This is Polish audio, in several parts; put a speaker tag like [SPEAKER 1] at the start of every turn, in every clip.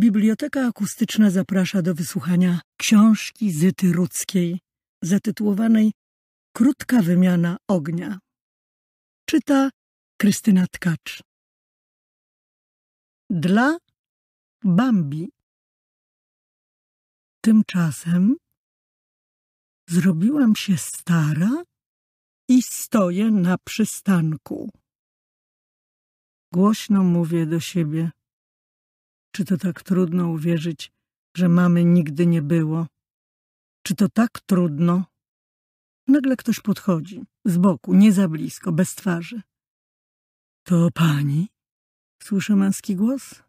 [SPEAKER 1] Biblioteka Akustyczna zaprasza do wysłuchania książki Zyty Rudzkiej, zatytułowanej Krótka wymiana ognia. Czyta Krystyna Tkacz. Dla Bambi. Tymczasem zrobiłam się stara i stoję na przystanku. Głośno mówię do siebie. Czy to tak trudno uwierzyć, że mamy nigdy nie było? Czy to tak trudno? Nagle ktoś podchodzi, z boku, nie za blisko, bez twarzy. To pani? Słyszę męski głos.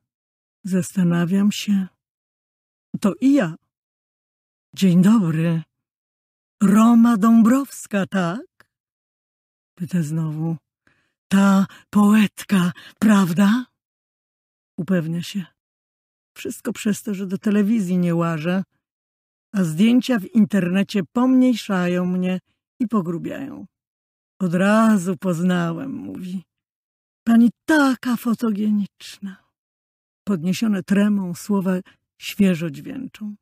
[SPEAKER 1] Zastanawiam się. To i ja. Dzień dobry. Roma Dąbrowska, tak? Pyta znowu. Ta poetka, prawda? Upewnia się. Wszystko przez to, że do telewizji nie łażę, a zdjęcia w internecie pomniejszają mnie i pogrubiają. Od razu poznałem, mówi. Pani taka fotogeniczna. Podniesione tremą słowa świeżo dźwięczą.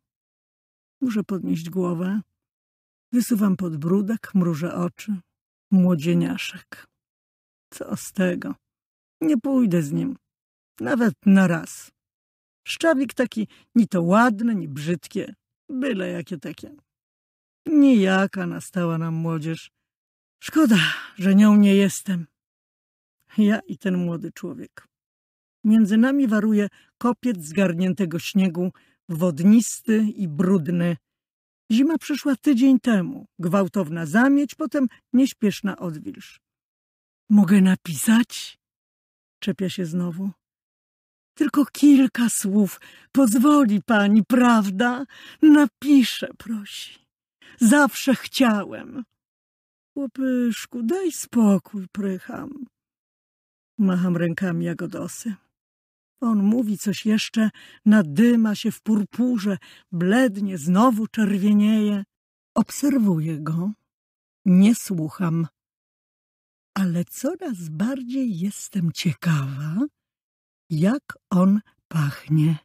[SPEAKER 1] Muszę podnieść głowę. Wysuwam podbródek, mrużę oczy. Młodzieniaszek. Co z tego? Nie pójdę z nim. Nawet na raz. Szczawik taki ni to ładny, ni brzydkie, byle jakie takie. Nijaka nastała nam młodzież. Szkoda, że nią nie jestem. Ja i ten młody człowiek. Między nami waruje kopiec zgarniętego śniegu, wodnisty i brudny. Zima przyszła tydzień temu, gwałtowna zamieć, potem nieśpieszna odwilż. Mogę napisać? Czepia się znowu. Tylko kilka słów pozwoli pani, prawda? Napiszę, prosi. Zawsze chciałem. Chłopyszku, daj spokój, prycham. Macham rękami jagodosy. On mówi coś jeszcze, nadyma się w purpurze, blednie, znowu czerwienieje. Obserwuję go, nie słucham. Ale coraz bardziej jestem ciekawa, jak on pachnie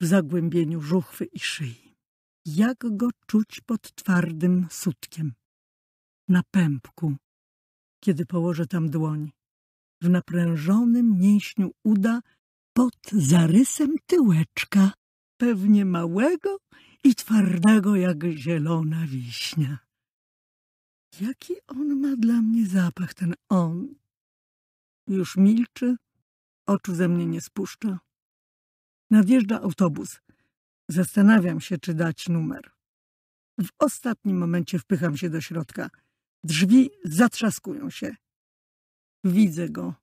[SPEAKER 1] w zagłębieniu żuchwy i szyi. Jak go czuć pod twardym sutkiem. Na pępku, kiedy położę tam dłoń. W naprężonym mięśniu uda pod zarysem tyłeczka, pewnie małego i twardego jak zielona wiśnia. Jaki on ma dla mnie zapach, ten on. Już milczy, oczu ze mnie nie spuszcza. Nadjeżdża autobus. Zastanawiam się, czy dać numer. W ostatnim momencie wpycham się do środka. Drzwi zatrzaskują się. Widzę go.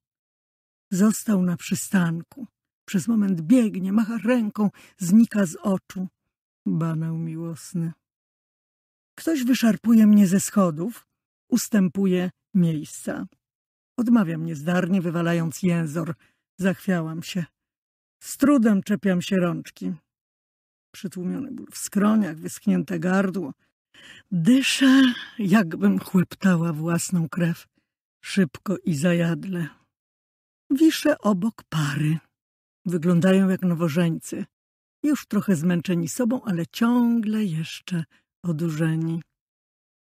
[SPEAKER 1] Został na przystanku. Przez moment biegnie, macha ręką, znika z oczu. Banał miłosny. Ktoś wyszarpuje mnie ze schodów, ustępuje miejsca. Odmawiam niezdarnie, wywalając jęzor Zachwiałam się. Z trudem czepiam się rączki. Przytłumiony ból w skroniach, wyschnięte gardło. Dyszę, jakbym chłeptała własną krew. Szybko i zajadle. Wiszę obok pary. Wyglądają jak nowożeńcy. Już trochę zmęczeni sobą, ale ciągle jeszcze odurzeni.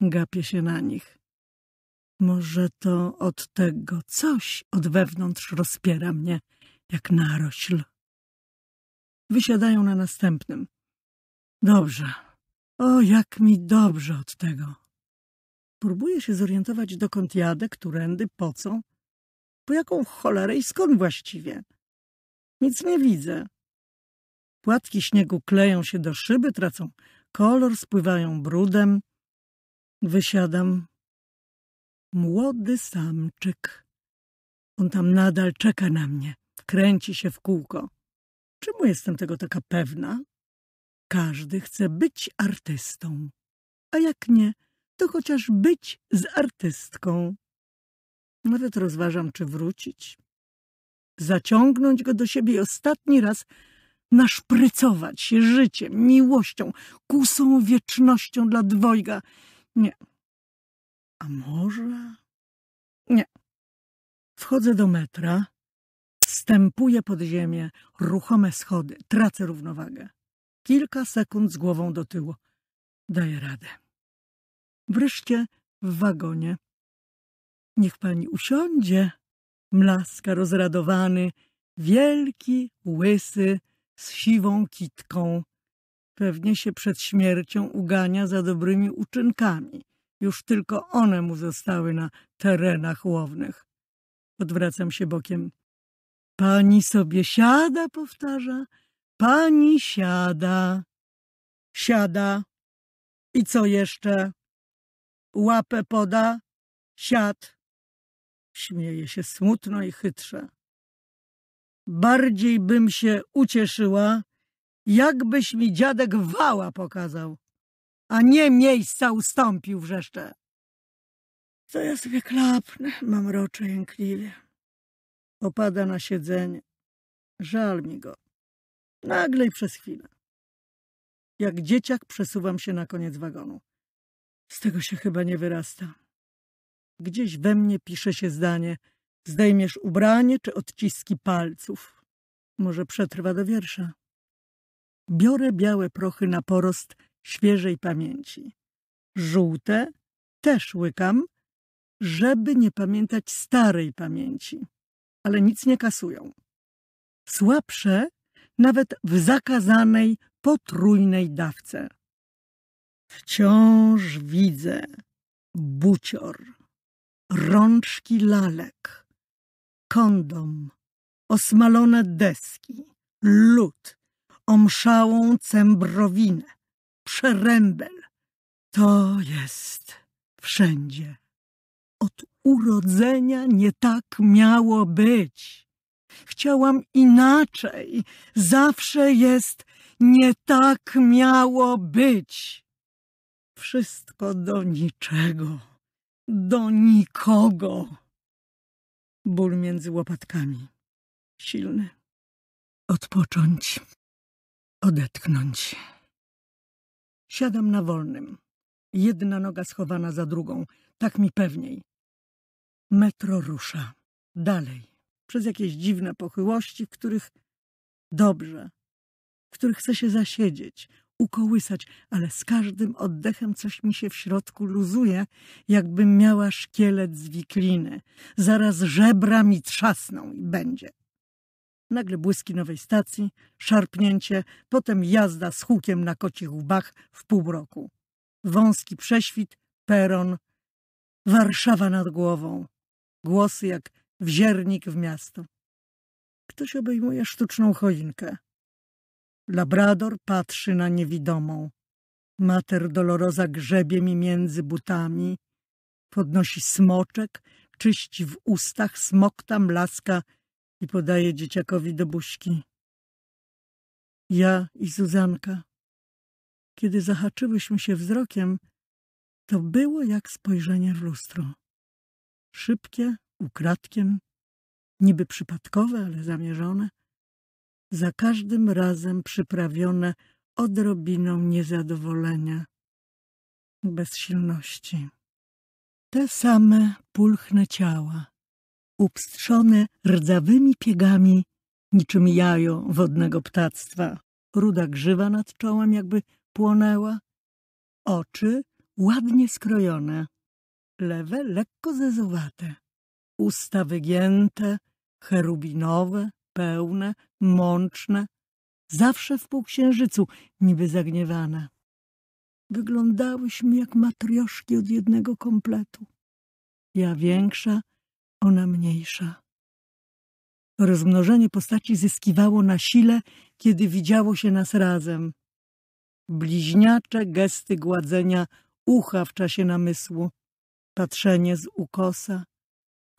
[SPEAKER 1] Gapię się na nich. Może to od tego coś od wewnątrz rozpiera mnie, jak narośl. Wysiadają na następnym. Dobrze. O, jak mi dobrze od tego. Próbuję się zorientować, dokąd jadę, którędy, po co, po jaką cholerę i skąd właściwie. Nic nie widzę. Płatki śniegu kleją się do szyby, tracą kolor, spływają brudem. Wysiadam, młody samczyk. On tam nadal czeka na mnie, kręci się w kółko. Czemu jestem tego taka pewna? Każdy chce być artystą, a jak nie, to chociaż być z artystką. Nawet rozważam, czy wrócić. Zaciągnąć go do siebie i ostatni raz naszprycować się życiem, miłością, kusą wiecznością dla dwojga. Nie, a może? Nie. Wchodzę do metra, wstępuję pod ziemię, ruchome schody, tracę równowagę. Kilka sekund z głową do tyłu. Daję radę. Wreszcie w wagonie. Niech pani usiądzie, mlaska rozradowany, wielki, łysy, z siwą kitką. Pewnie się przed śmiercią ugania za dobrymi uczynkami. Już tylko one mu zostały na terenach łownych. Odwracam się bokiem. Pani sobie siada, powtarza. Pani siada. Siada. I co jeszcze? Łapę poda. Siad. Śmieje się smutno i chytrze. Bardziej bym się ucieszyła, jakbyś mi dziadek wała pokazał a nie miejsca ustąpił wrzeszcze. Co ja sobie klapnę, mam rocze jękliwie. Opada na siedzenie. Żal mi go. Nagle i przez chwilę. Jak dzieciak przesuwam się na koniec wagonu. Z tego się chyba nie wyrasta. Gdzieś we mnie pisze się zdanie. Zdejmiesz ubranie czy odciski palców. Może przetrwa do wiersza. Biorę białe prochy na porost świeżej pamięci. Żółte też łykam, żeby nie pamiętać starej pamięci, ale nic nie kasują. Słabsze nawet w zakazanej potrójnej dawce. Wciąż widzę bucior, rączki lalek, kondom, osmalone deski, lód, omszałą cembrowinę, przerębel. To jest wszędzie. Od urodzenia nie tak miało być. Chciałam inaczej. Zawsze jest nie tak miało być. Wszystko do niczego, do nikogo. Ból między łopatkami. Silny. Odpocząć. Odetchnąć. Siadam na wolnym. Jedna noga schowana za drugą. Tak mi pewniej. Metro rusza. Dalej. Przez jakieś dziwne pochyłości, w których... Dobrze. W których chcę się zasiedzieć, ukołysać, ale z każdym oddechem coś mi się w środku luzuje, jakbym miała szkielet z wikliny. Zaraz żebra mi trzasną i będzie. Nagle błyski nowej stacji, szarpnięcie, potem jazda z hukiem na kocich łbach w pół roku. Wąski prześwit, peron, Warszawa nad głową. Głosy jak wziernik w miasto. Ktoś obejmuje sztuczną choinkę. Labrador patrzy na niewidomą. Mater Dolorosa grzebie mi między butami. Podnosi smoczek, czyści w ustach, smokta mlaska i podaje dzieciakowi do buźki. Ja i Zuzanka. Kiedy zahaczyłyśmy się wzrokiem, to było jak spojrzenie w lustro. Szybkie, ukradkiem, niby przypadkowe, ale zamierzone, za każdym razem przyprawione odrobiną niezadowolenia, bezsilności. Te same pulchne ciała, upstrzone rdzawymi piegami, niczym jajo wodnego ptactwa. Ruda grzywa nad czołem jakby płonęła. Oczy ładnie skrojone, lewe lekko zezowate. Usta wygięte, cherubinowe, pełne, mączne, zawsze w półksiężycu, niby zagniewane. Wyglądałyśmy jak matrioszki od jednego kompletu. Ja większa, ona mniejsza. rozmnożenie postaci zyskiwało na sile, kiedy widziało się nas razem. Bliźniacze gesty gładzenia ucha w czasie namysłu, patrzenie z ukosa,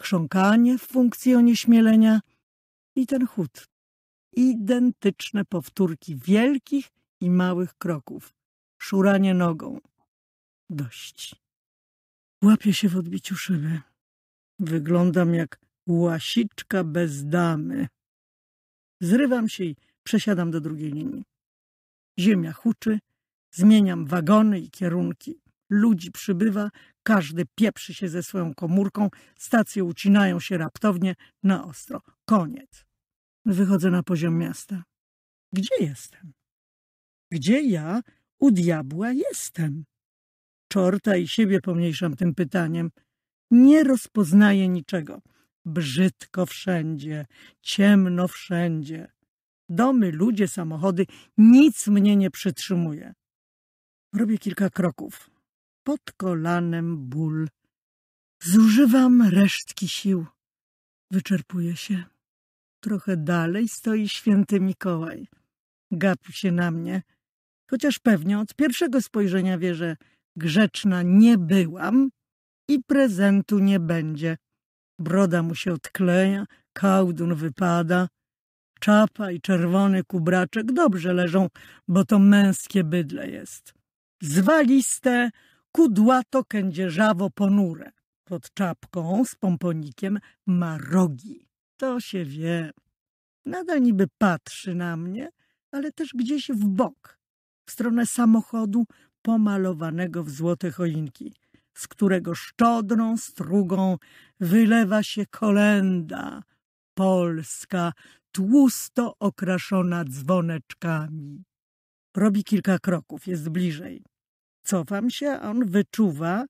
[SPEAKER 1] chrząkanie w funkcji onieśmielenia i ten chód. Identyczne powtórki wielkich i małych kroków, szuranie nogą. Dość. Łapie się w odbiciu szyby. Wyglądam jak łasiczka bez damy. Zrywam się i przesiadam do drugiej linii. Ziemia huczy, zmieniam wagony i kierunki. Ludzi przybywa, każdy pieprzy się ze swoją komórką, stacje ucinają się raptownie na ostro. Koniec. Wychodzę na poziom miasta. Gdzie jestem? Gdzie ja u diabła jestem? Czorta i siebie pomniejszam tym pytaniem – nie rozpoznaje niczego. Brzydko wszędzie, ciemno wszędzie. Domy, ludzie, samochody, nic mnie nie przytrzymuje. Robię kilka kroków. Pod kolanem ból. Zużywam resztki sił. Wyczerpuję się. Trochę dalej stoi święty Mikołaj. Gapi się na mnie, chociaż pewnie od pierwszego spojrzenia wie, że grzeczna nie byłam i prezentu nie będzie. Broda mu się odkleja, kałdun wypada. Czapa i czerwony kubraczek dobrze leżą, bo to męskie bydle jest. Zwaliste, kudłato kędzierzawo ponure. Pod czapką z pomponikiem ma rogi. To się wie. Nadal niby patrzy na mnie, ale też gdzieś w bok, w stronę samochodu pomalowanego w złote choinki z którego szczodrą strugą wylewa się kolenda polska, tłusto okraszona dzwoneczkami. Robi kilka kroków, jest bliżej. Cofam się, a on wyczuwa,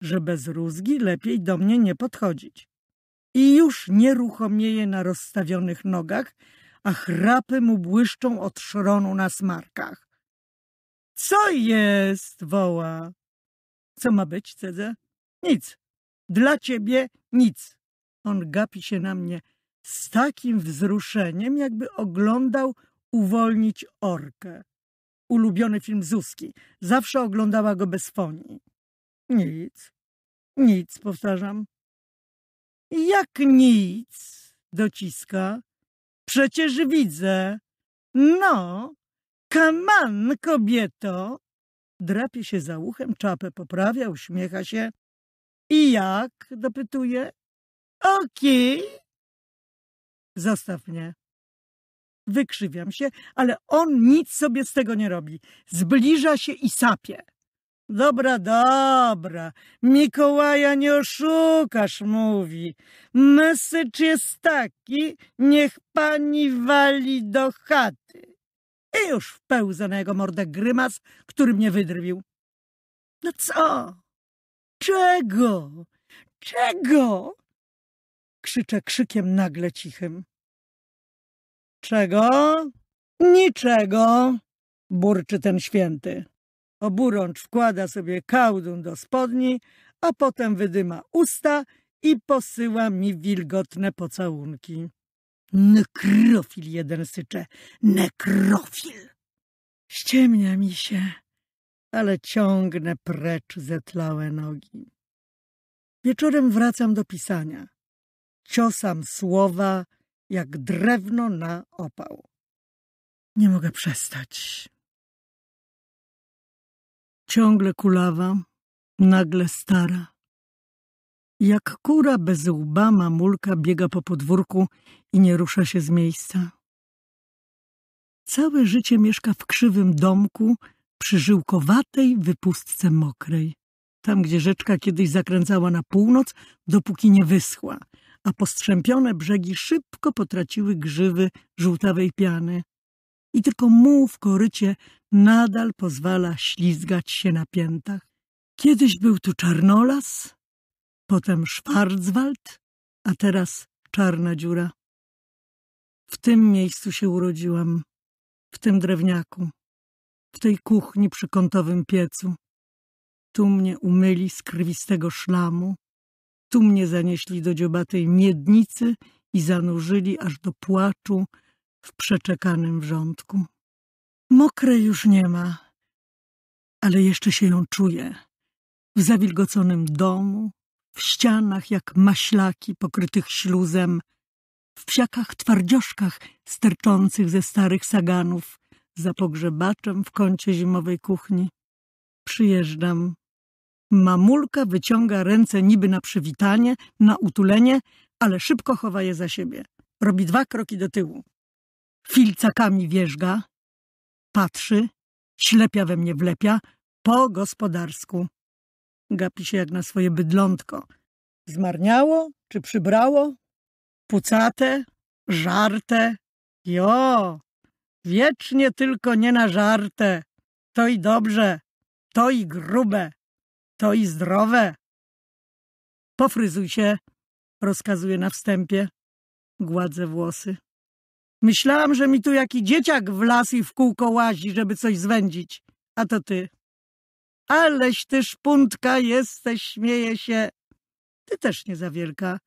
[SPEAKER 1] że bez rózgi lepiej do mnie nie podchodzić. I już nieruchomieje na rozstawionych nogach, a chrapy mu błyszczą od szronu na smarkach. Co jest? woła. Co ma być, Cedze? Nic. Dla ciebie nic. On gapi się na mnie z takim wzruszeniem, jakby oglądał uwolnić orkę. Ulubiony film Zuski. Zawsze oglądała go bez fonii. Nic. Nic, powtarzam. Jak nic? Dociska. Przecież widzę. No, kaman, kobieto drapie się za uchem, czapę poprawia, uśmiecha się. I jak? dopytuje. Oki! Zostaw mnie. Wykrzywiam się, ale on nic sobie z tego nie robi. Zbliża się i sapie. Dobra, dobra, Mikołaja nie oszukasz, mówi. Message jest taki, niech pani wali do chaty i już wpełza na jego mordę grymas, który mnie wydrwił. No co? Czego? Czego? Krzyczę krzykiem nagle cichym. Czego? Niczego, burczy ten święty. Oburącz wkłada sobie kałdun do spodni, a potem wydyma usta i posyła mi wilgotne pocałunki. Nekrofil jeden sycze. Nekrofil! Ściemnia mi się, ale ciągnę precz zetlałe nogi. Wieczorem wracam do pisania. Ciosam słowa jak drewno na opał. Nie mogę przestać. Ciągle kulawa, nagle stara. Jak kura bez łba mamulka biega po podwórku i nie rusza się z miejsca. Całe życie mieszka w krzywym domku przy żyłkowatej wypustce mokrej. Tam, gdzie rzeczka kiedyś zakręcała na północ, dopóki nie wyschła, a postrzępione brzegi szybko potraciły grzywy żółtawej piany. I tylko muł w korycie nadal pozwala ślizgać się na piętach. Kiedyś był tu czarnolas, potem Schwarzwald, a teraz czarna dziura. W tym miejscu się urodziłam, w tym drewniaku, w tej kuchni przy kątowym piecu. Tu mnie umyli z krwistego szlamu, tu mnie zanieśli do dziobatej miednicy i zanurzyli aż do płaczu w przeczekanym wrzątku. Mokre już nie ma, ale jeszcze się ją czuję. W zawilgoconym domu, w ścianach jak maślaki pokrytych śluzem, w siakach twardzioszkach sterczących ze starych saganów, za pogrzebaczem w kącie zimowej kuchni. Przyjeżdżam. Mamulka wyciąga ręce niby na przywitanie, na utulenie, ale szybko chowa je za siebie. Robi dwa kroki do tyłu. Filcakami wierzga, patrzy, ślepia we mnie wlepia, po gospodarsku. Gapi się jak na swoje bydlątko. Zmarniało czy przybrało, pucate, żarte. Jo, wiecznie tylko nie na żarte. To i dobrze, to i grube, to i zdrowe. Pofryzuj się, rozkazuje na wstępie. Gładzę włosy. Myślałam, że mi tu jaki dzieciak w las i w kółko łazi, żeby coś zwędzić. A to ty. Aleś ty szpuntka jesteś, śmieje się. Ty też nie za wielka.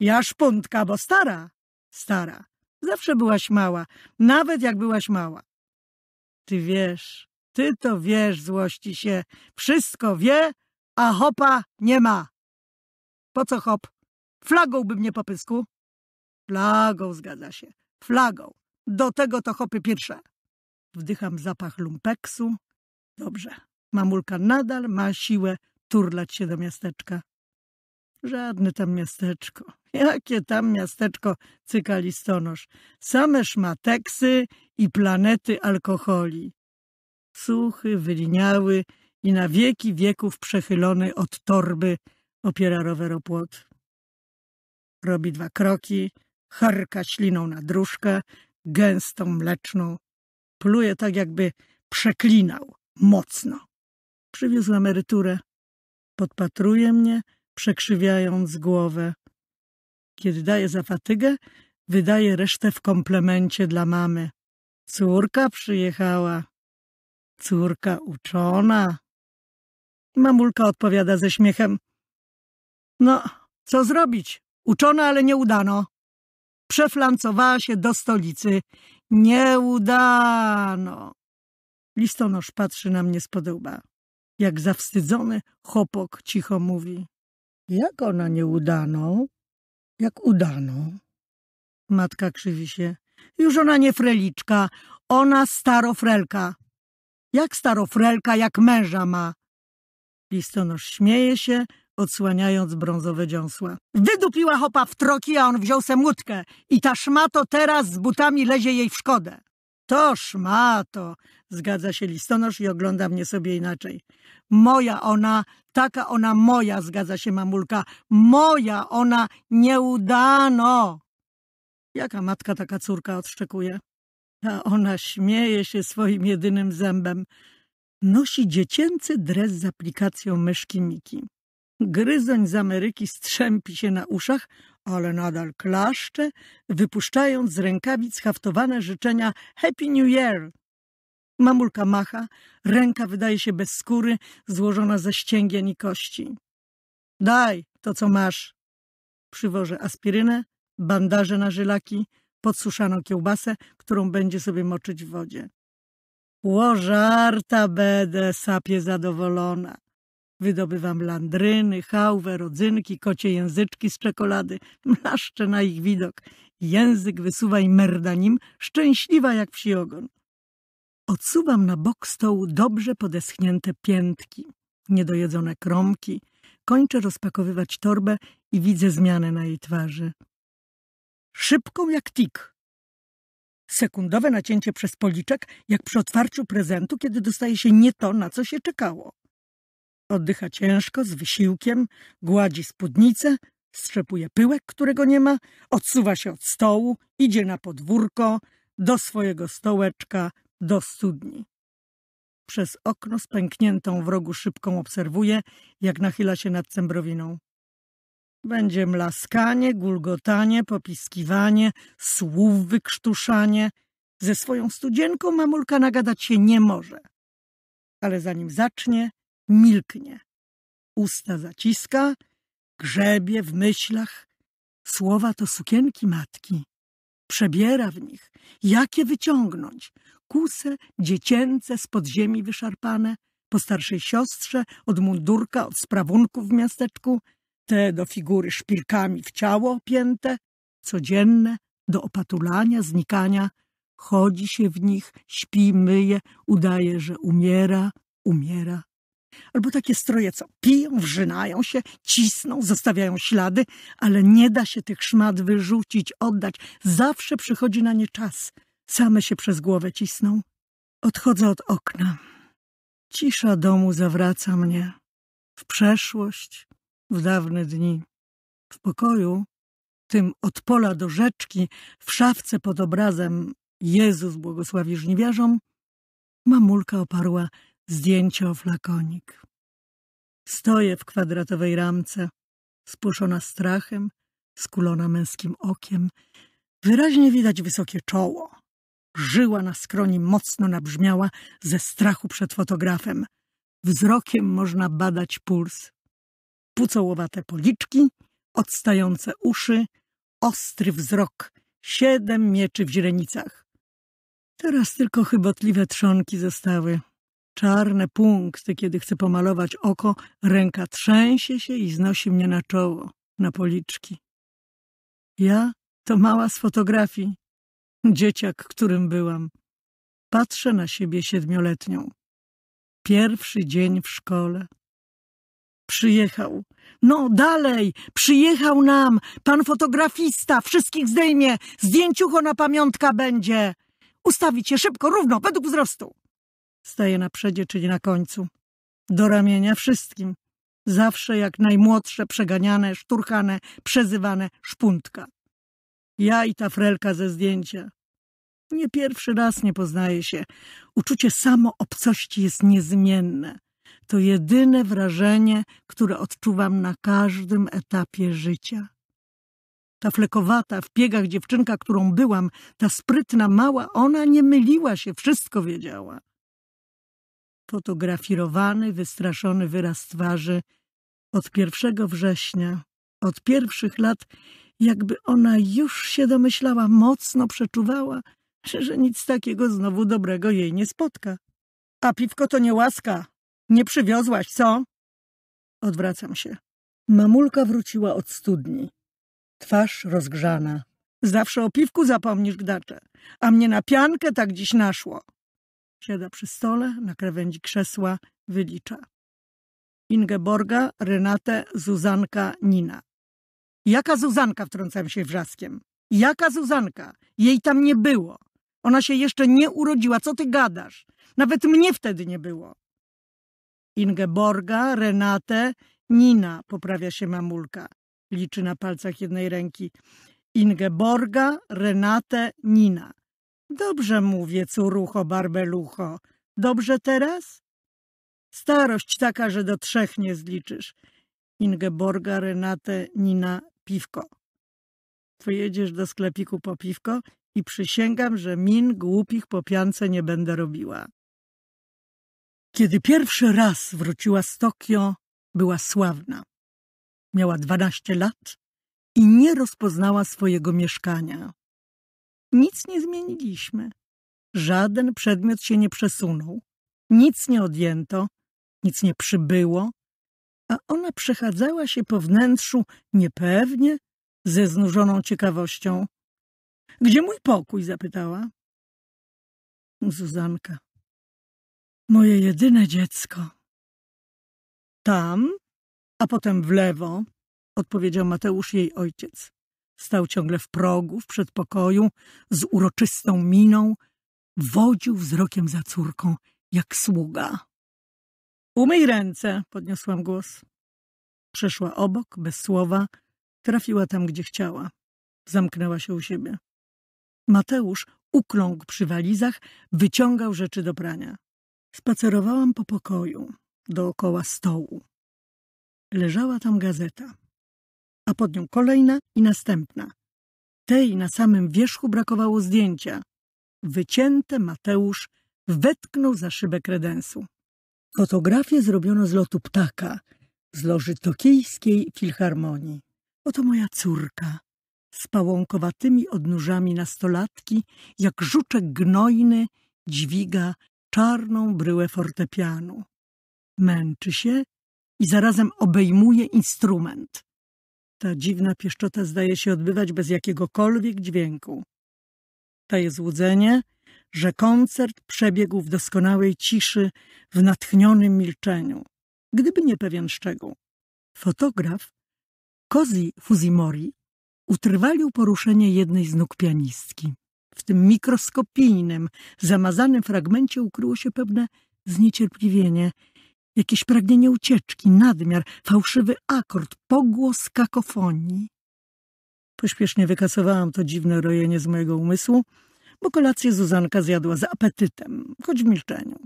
[SPEAKER 1] Ja szpuntka, bo stara, stara. Zawsze byłaś mała, nawet jak byłaś mała. Ty wiesz, ty to wiesz, złości się. Wszystko wie, a hopa nie ma. Po co hop? Flagą by mnie popysku. Flagą, zgadza się. Flagą. Do tego to hopy pierwsze. Wdycham zapach lumpeksu. Dobrze. Mamulka nadal ma siłę turlać się do miasteczka. Żadne tam miasteczko. Jakie tam miasteczko cykalistonosz? Same szmateksy i planety alkoholi. Suchy, wyliniały i na wieki wieków przechylony od torby opiera roweropłot. Robi dwa kroki, harka śliną na dróżkę, gęstą, mleczną. Pluje tak, jakby przeklinał mocno. Przywiózł emeryturę. Podpatruje mnie, przekrzywiając głowę. Kiedy daje za fatygę, wydaje resztę w komplemencie dla mamy. Córka przyjechała. Córka uczona. Mamulka odpowiada ze śmiechem. No, co zrobić? Uczona, ale nie udano. Przeflancowała się do stolicy. Nie udano. Listonosz patrzy na mnie z podełba. Jak zawstydzony, chopok cicho mówi. Jak ona nieudaną? Jak udaną? Matka krzywi się. Już ona nie freliczka, ona starofrelka. Jak starofrelka, jak męża ma. Listonosz śmieje się, odsłaniając brązowe dziąsła. Wydupiła hopa w troki, a on wziął se mutkę i ta szmato teraz z butami lezie jej w szkodę. Toż ma to, zgadza się listonosz i ogląda mnie sobie inaczej. Moja ona, taka ona moja, zgadza się mamulka. Moja ona, nieudano. Jaka matka taka córka odszczekuje? A ona śmieje się swoim jedynym zębem. Nosi dziecięcy dres z aplikacją myszki Miki. Gryzoń z Ameryki strzępi się na uszach, ale nadal klaszcze, wypuszczając z rękawic haftowane życzenia Happy New Year. Mamulka macha, ręka wydaje się bez skóry, złożona ze ścięgien i kości. Daj to, co masz. Przywożę aspirynę, bandaże na żylaki, podsuszaną kiełbasę, którą będzie sobie moczyć w wodzie. Łożarta będę, sapie zadowolona. Wydobywam landryny, hałwę, rodzynki, kocie języczki z czekolady. Mlaszczę na ich widok. Język wysuwaj merda nim, szczęśliwa jak wsiogon. ogon. Odsuwam na bok stołu dobrze podeschnięte piętki, niedojedzone kromki. Kończę rozpakowywać torbę i widzę zmianę na jej twarzy. Szybką jak tik. Sekundowe nacięcie przez policzek, jak przy otwarciu prezentu, kiedy dostaje się nie to, na co się czekało. Oddycha ciężko, z wysiłkiem, gładzi spódnicę, strzepuje pyłek, którego nie ma, odsuwa się od stołu, idzie na podwórko, do swojego stołeczka, do studni. Przez okno z pękniętą w rogu szybką obserwuje, jak nachyla się nad cembrowiną. Będzie mlaskanie, gulgotanie, popiskiwanie, słów wykrztuszanie. Ze swoją studzienką mamulka nagadać się nie może. Ale zanim zacznie, milknie. Usta zaciska, grzebie w myślach. Słowa to sukienki matki. Przebiera w nich, jakie wyciągnąć. Kuse dziecięce z podziemi wyszarpane, po starszej siostrze, od mundurka, od sprawunków w miasteczku, te do figury szpilkami w ciało opięte, codzienne, do opatulania, znikania. Chodzi się w nich, śpi, myje, udaje, że umiera, umiera, Albo takie stroje, co piją, wrzynają się, cisną, zostawiają ślady, ale nie da się tych szmat wyrzucić, oddać. Zawsze przychodzi na nie czas. Same się przez głowę cisną. Odchodzę od okna. Cisza domu zawraca mnie. W przeszłość, w dawne dni. W pokoju, tym od pola do rzeczki, w szafce pod obrazem Jezus błogosławi żniwiarzom, mamulka oparła zdjęcie o flakonik. Stoję w kwadratowej ramce, spuszczona strachem, skulona męskim okiem. Wyraźnie widać wysokie czoło. Żyła na skroni mocno nabrzmiała ze strachu przed fotografem. Wzrokiem można badać puls. Pucołowate policzki, odstające uszy, ostry wzrok, siedem mieczy w źrenicach. Teraz tylko chybotliwe trzonki zostały czarne punkty, kiedy chcę pomalować oko, ręka trzęsie się i znosi mnie na czoło, na policzki. Ja to mała z fotografii, dzieciak, którym byłam. Patrzę na siebie siedmioletnią. Pierwszy dzień w szkole. Przyjechał. No dalej, przyjechał nam, pan fotografista, wszystkich zdejmie, zdjęciucho na pamiątka będzie. Ustawicie szybko, równo, według wzrostu staje na przedzie, czyli na końcu. Do ramienia wszystkim. Zawsze jak najmłodsze, przeganiane, szturchane, przezywane szpuntka. Ja i ta frelka ze zdjęcia. Nie pierwszy raz nie poznaje się. Uczucie samo obcości jest niezmienne. To jedyne wrażenie, które odczuwam na każdym etapie życia. Ta flekowata w piegach dziewczynka, którą byłam, ta sprytna mała, ona nie myliła się, wszystko wiedziała sfotografirowany, wystraszony wyraz twarzy od 1 września, od pierwszych lat, jakby ona już się domyślała, mocno przeczuwała, że nic takiego znowu dobrego jej nie spotka. A piwko to nie łaska. Nie przywiozłaś, co? Odwracam się. Mamulka wróciła od studni. Twarz rozgrzana. Zawsze o piwku zapomnisz, gdacze. A mnie na piankę tak dziś naszło. Siada przy stole, na krawędzi krzesła, wylicza. Ingeborga, Renate, Zuzanka, Nina. Jaka Zuzanka? wtrącałem się wrzaskiem. Jaka Zuzanka? Jej tam nie było. Ona się jeszcze nie urodziła. Co ty gadasz? Nawet mnie wtedy nie było. Ingeborga, Renate, Nina, poprawia się mamulka. Liczy na palcach jednej ręki. Ingeborga, Renate, Nina. Dobrze mówię, curucho, barbelucho. Dobrze teraz? Starość taka, że do trzech nie zliczysz. Ingeborga, Renate, Nina, piwko. Pojedziesz do sklepiku po piwko i przysięgam, że min głupich po piance nie będę robiła. Kiedy pierwszy raz wróciła z Tokio, była sławna. Miała dwanaście lat i nie rozpoznała swojego mieszkania. Nic nie zmieniliśmy. Żaden przedmiot się nie przesunął. Nic nie odjęto, nic nie przybyło, a ona przechadzała się po wnętrzu niepewnie, ze znużoną ciekawością. Gdzie mój pokój? zapytała. Zuzanka. Moje jedyne dziecko. Tam, a potem w lewo, odpowiedział Mateusz jej ojciec. Stał ciągle w progu, w przedpokoju, z uroczystą miną, wodził wzrokiem za córką, jak sługa. Umyj ręce, podniosłam głos. Przeszła obok, bez słowa, trafiła tam, gdzie chciała. Zamknęła się u siebie. Mateusz ukląkł przy walizach, wyciągał rzeczy do prania. Spacerowałam po pokoju, dookoła stołu. Leżała tam gazeta a pod nią kolejna i następna. Tej na samym wierzchu brakowało zdjęcia. Wycięte Mateusz wetknął za szybę kredensu. Fotografię zrobiono z lotu ptaka, z loży tokijskiej filharmonii. Oto moja córka, z pałąkowatymi odnóżami nastolatki, jak żuczek gnojny dźwiga czarną bryłę fortepianu. Męczy się i zarazem obejmuje instrument. Ta dziwna pieszczota zdaje się odbywać bez jakiegokolwiek dźwięku. Daje złudzenie, że koncert przebiegł w doskonałej ciszy, w natchnionym milczeniu, gdyby nie pewien szczegół. Fotograf Kozi Fuzimori utrwalił poruszenie jednej z nóg pianistki. W tym mikroskopijnym, zamazanym fragmencie ukryło się pewne zniecierpliwienie – jakieś pragnienie ucieczki, nadmiar, fałszywy akord, pogłos kakofonii. Pośpiesznie wykasowałam to dziwne rojenie z mojego umysłu, bo kolację Zuzanka zjadła z apetytem, choć w milczeniu.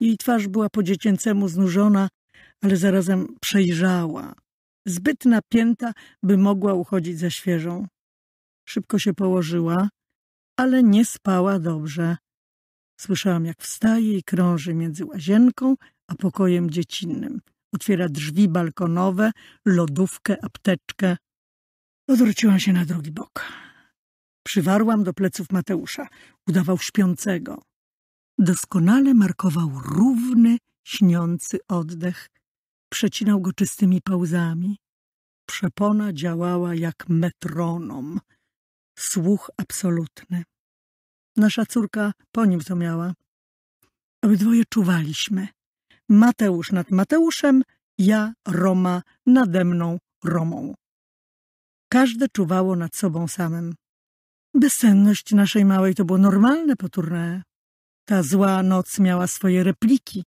[SPEAKER 1] Jej twarz była po dziecięcemu znużona, ale zarazem przejrzała, zbyt napięta, by mogła uchodzić za świeżą. Szybko się położyła, ale nie spała dobrze. Słyszałam, jak wstaje i krąży między łazienką a pokojem dziecinnym. Otwiera drzwi balkonowe, lodówkę, apteczkę. Odwróciłam się na drugi bok. Przywarłam do pleców Mateusza. Udawał śpiącego. Doskonale markował równy, śniący oddech. Przecinał go czystymi pauzami. Przepona działała jak metronom. Słuch absolutny. Nasza córka po nim to miała. Obydwoje czuwaliśmy. Mateusz nad Mateuszem, ja, Roma, nade mną, Romą. Każde czuwało nad sobą samym. Bezsenność naszej małej to było normalne po tournée. Ta zła noc miała swoje repliki.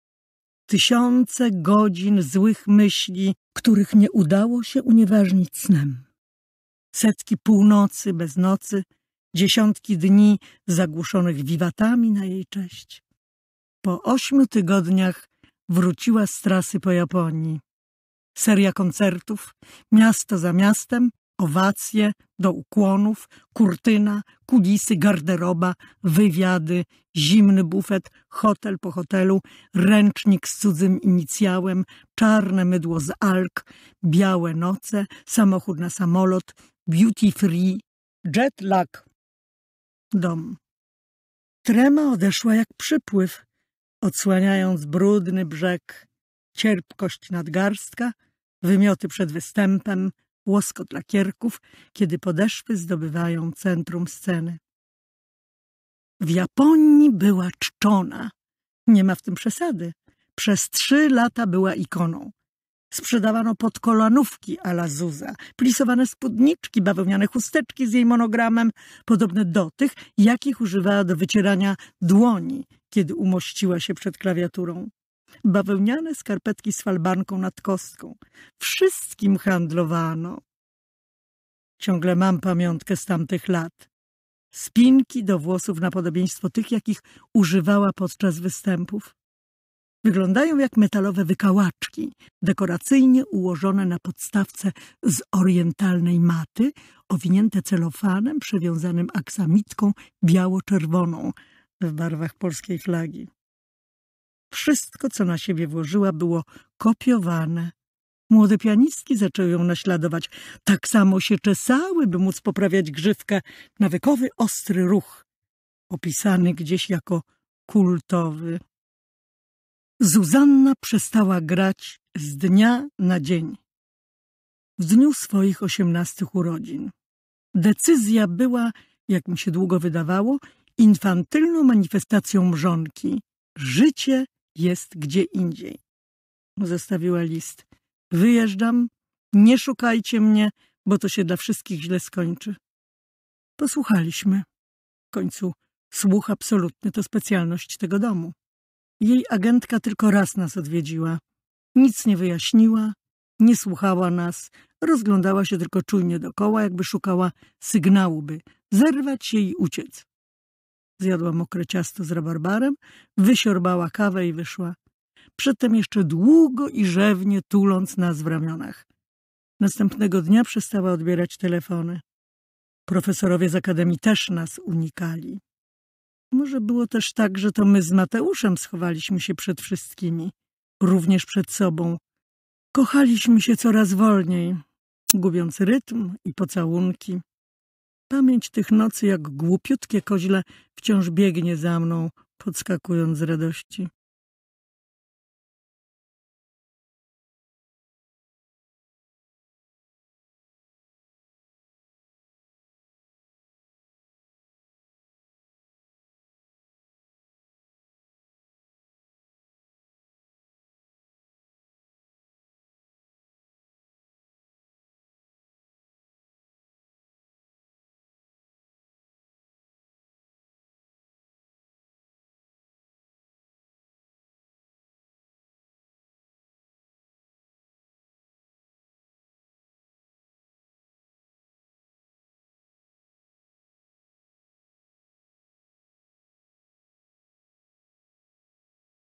[SPEAKER 1] Tysiące godzin złych myśli, których nie udało się unieważnić snem. Setki północy bez nocy, dziesiątki dni zagłuszonych wiwatami na jej cześć. Po ośmiu tygodniach wróciła z trasy po Japonii. Seria koncertów, miasto za miastem, owacje do ukłonów, kurtyna, kulisy, garderoba, wywiady, zimny bufet, hotel po hotelu, ręcznik z cudzym inicjałem, czarne mydło z alk, białe noce, samochód na samolot, beauty free, jet lag. Dom. Trema odeszła jak przypływ, odsłaniając brudny brzeg, cierpkość nadgarstka, wymioty przed występem, łoskot lakierków, kiedy podeszwy zdobywają centrum sceny. W Japonii była czczona. Nie ma w tym przesady. Przez trzy lata była ikoną. Sprzedawano podkolanówki ala Zuza, plisowane spódniczki, bawełniane chusteczki z jej monogramem, podobne do tych, jakich używała do wycierania dłoni kiedy umościła się przed klawiaturą. Bawełniane skarpetki z falbanką nad kostką. Wszystkim handlowano. Ciągle mam pamiątkę z tamtych lat. Spinki do włosów na podobieństwo tych, jakich używała podczas występów. Wyglądają jak metalowe wykałaczki, dekoracyjnie ułożone na podstawce z orientalnej maty, owinięte celofanem przewiązanym aksamitką biało-czerwoną – w barwach polskiej flagi. Wszystko, co na siebie włożyła, było kopiowane. Młode pianistki zaczęły ją naśladować. Tak samo się czesały, by móc poprawiać grzywkę. Nawykowy, ostry ruch, opisany gdzieś jako kultowy. Zuzanna przestała grać z dnia na dzień. W dniu swoich osiemnastych urodzin. Decyzja była, jak mi się długo wydawało, infantylną manifestacją mrzonki. Życie jest gdzie indziej. Zostawiła list. Wyjeżdżam, nie szukajcie mnie, bo to się dla wszystkich źle skończy. Posłuchaliśmy. W końcu słuch absolutny to specjalność tego domu. Jej agentka tylko raz nas odwiedziła. Nic nie wyjaśniła, nie słuchała nas, rozglądała się tylko czujnie dokoła, jakby szukała sygnału, by zerwać się i uciec. Zjadła mokre ciasto z rabarbarem, wysiorbała kawę i wyszła. Przedtem jeszcze długo i rzewnie tuląc nas w ramionach. Następnego dnia przestała odbierać telefony. Profesorowie z akademii też nas unikali. Może było też tak, że to my z Mateuszem schowaliśmy się przed wszystkimi, również przed sobą. Kochaliśmy się coraz wolniej, gubiąc rytm i pocałunki. Pamięć tych nocy jak głupiutkie koźle wciąż biegnie za mną, podskakując z radości.